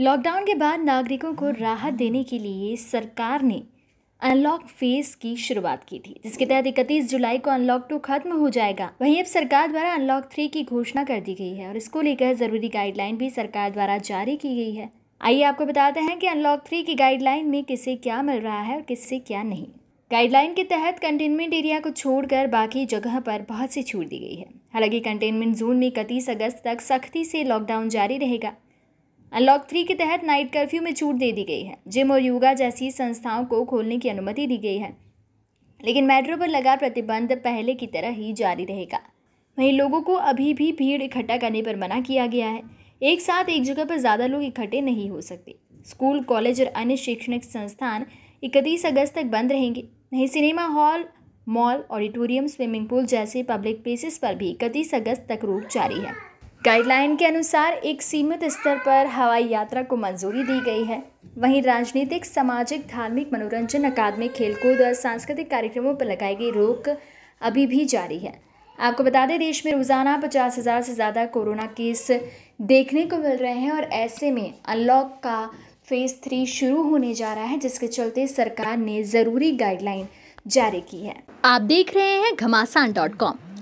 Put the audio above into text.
lockdown के बाद नागरिकों को राहत देने के लिए सरकार ने अनलॉक फेज की शुरुआत की थी जिसके तहत इकतीस जुलाई को अनलॉक टू खत्म हो जाएगा वहीं अब सरकार द्वारा अनलॉक थ्री की घोषणा कर दी गई है और इसको लेकर जरूरी गाइडलाइन भी सरकार द्वारा जारी की गई है आइए आपको बताते हैं कि अनलॉक थ्री की गाइडलाइन में किसे क्या मिल रहा है और किससे क्या नहीं गाइडलाइन के तहत कंटेनमेंट एरिया को छोड़कर बाकी जगह पर बहुत सी छूट दी गई है हालांकि कंटेनमेंट जोन में इकतीस अगस्त तक सख्ती से लॉकडाउन जारी रहेगा अनलॉक थ्री के तहत नाइट कर्फ्यू में छूट दे दी गई है जिम और योगा जैसी संस्थाओं को खोलने की अनुमति दी गई है लेकिन मेट्रो पर लगा प्रतिबंध पहले की तरह ही जारी रहेगा वहीं लोगों को अभी भी भीड़ इकट्ठा करने पर मना किया गया है एक साथ एक जगह पर ज़्यादा लोग इकट्ठे नहीं हो सकते स्कूल कॉलेज और अन्य शैक्षणिक संस्थान इकतीस अगस्त तक बंद रहेंगे वहीं cinema hall mall auditorium swimming pool जैसे पब्लिक प्लेसेस पर भी इकतीस अगस्त तक रोक जारी है गाइडलाइन के अनुसार एक सीमित स्तर पर हवाई यात्रा को मंजूरी दी गई है वहीं राजनीतिक सामाजिक धार्मिक मनोरंजन अकादमी खेलकूद और सांस्कृतिक कार्यक्रमों पर लगाई गई रोक अभी भी जारी है आपको बता दें देश में रोज़ाना पचास हज़ार से ज़्यादा कोरोना केस देखने को मिल रहे हैं और ऐसे में अनलॉक का फेज़ थ्री शुरू होने जा रहा है जिसके चलते सरकार ने ज़रूरी गाइडलाइन जारी की है आप देख रहे हैं घमासान डॉट कॉम